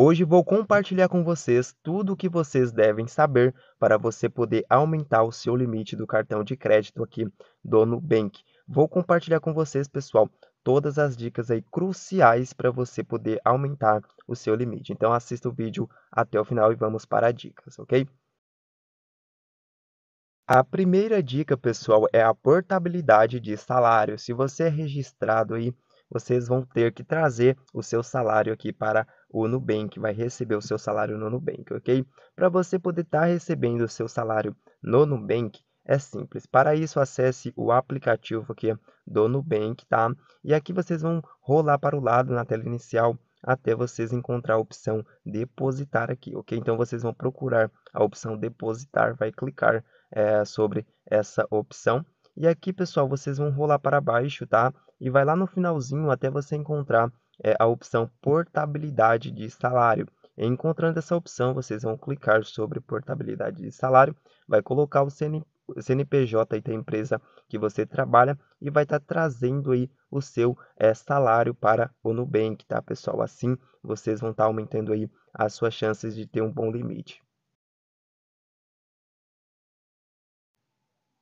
Hoje vou compartilhar com vocês tudo o que vocês devem saber para você poder aumentar o seu limite do cartão de crédito aqui do Nubank. Vou compartilhar com vocês, pessoal, todas as dicas aí cruciais para você poder aumentar o seu limite. Então assista o vídeo até o final e vamos para dicas, ok? A primeira dica, pessoal, é a portabilidade de salário. Se você é registrado aí, vocês vão ter que trazer o seu salário aqui para o Nubank, vai receber o seu salário no Nubank, ok? Para você poder estar tá recebendo o seu salário no Nubank, é simples. Para isso, acesse o aplicativo aqui é do Nubank, tá? E aqui vocês vão rolar para o lado na tela inicial até vocês encontrar a opção depositar aqui, ok? Então vocês vão procurar a opção depositar, vai clicar é, sobre essa opção e aqui, pessoal, vocês vão rolar para baixo, tá? E vai lá no finalzinho até você encontrar é, a opção portabilidade de salário. Encontrando essa opção, vocês vão clicar sobre portabilidade de salário, vai colocar o CN, CNPJ aí da empresa que você trabalha e vai estar tá trazendo aí o seu é, salário para o Nubank, tá, pessoal? Assim, vocês vão estar tá aumentando aí as suas chances de ter um bom limite.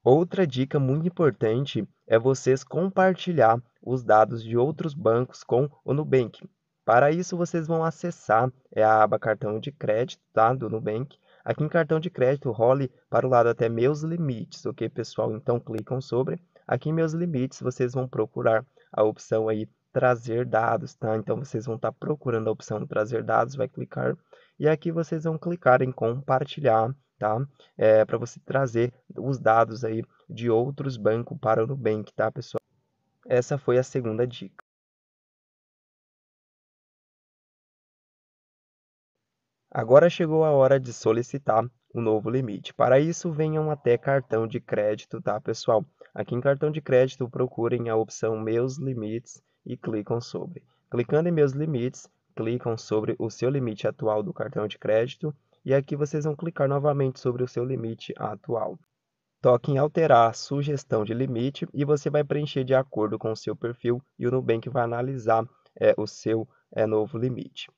Outra dica muito importante é vocês compartilhar os dados de outros bancos com o Nubank. Para isso, vocês vão acessar é a aba cartão de crédito tá, do Nubank. Aqui em cartão de crédito, role para o lado até meus limites, ok, pessoal? Então, clicam sobre. Aqui em meus limites, vocês vão procurar a opção aí trazer dados, tá? Então, vocês vão estar tá procurando a opção trazer dados, vai clicar. E aqui vocês vão clicar em compartilhar tá? É, para você trazer os dados aí de outros bancos para o Nubank, tá, pessoal? Essa foi a segunda dica. Agora chegou a hora de solicitar o um novo limite. Para isso, venham até cartão de crédito, tá, pessoal? Aqui em cartão de crédito, procurem a opção Meus Limites e clicam sobre. Clicando em Meus Limites, clicam sobre o seu limite atual do cartão de crédito e aqui vocês vão clicar novamente sobre o seu limite atual. Toque em alterar a sugestão de limite e você vai preencher de acordo com o seu perfil e o Nubank vai analisar é, o seu é, novo limite.